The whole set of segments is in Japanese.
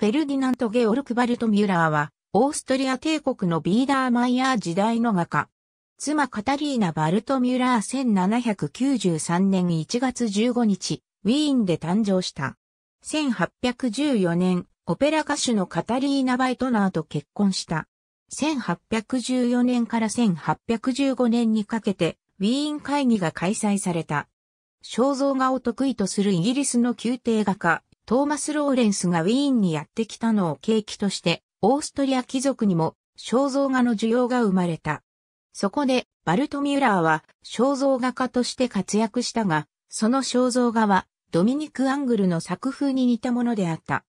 フェルディナント・ゲオルク・バルト・ミュラーは、オーストリア帝国のビーダーマイヤー時代の画家。妻カタリーナ・バルト・ミュラー1793年1月15日、ウィーンで誕生した。1814年、オペラ歌手のカタリーナ・バイトナーと結婚した。1814年から1815年にかけて、ウィーン会議が開催された。肖像画を得意とするイギリスの宮廷画家、トーマス・ローレンスがウィーンにやってきたのを契機として、オーストリア貴族にも肖像画の需要が生まれた。そこで、バルト・ミューラーは肖像画家として活躍したが、その肖像画はドミニク・アングルの作風に似たものであった。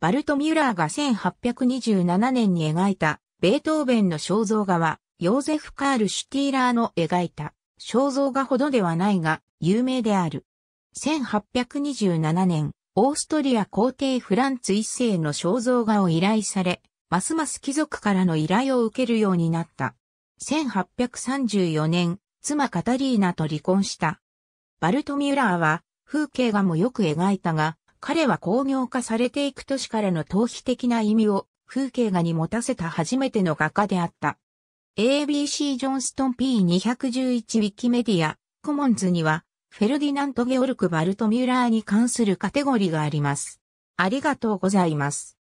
バルト・ミューラーが1827年に描いたベートーベンの肖像画は、ヨーゼフ・カール・シュティーラーの描いた肖像画ほどではないが、有名である。1827年、オーストリア皇帝フランツ一世の肖像画を依頼され、ますます貴族からの依頼を受けるようになった。1834年、妻カタリーナと離婚した。バルト・ミュラーは、風景画もよく描いたが、彼は工業化されていく都市からの逃避的な意味を風景画に持たせた初めての画家であった。ABC ジョンストン P211 ウィキメディアコモンズにはフェルディナント・ゲオルク・バルトミューラーに関するカテゴリがあります。ありがとうございます。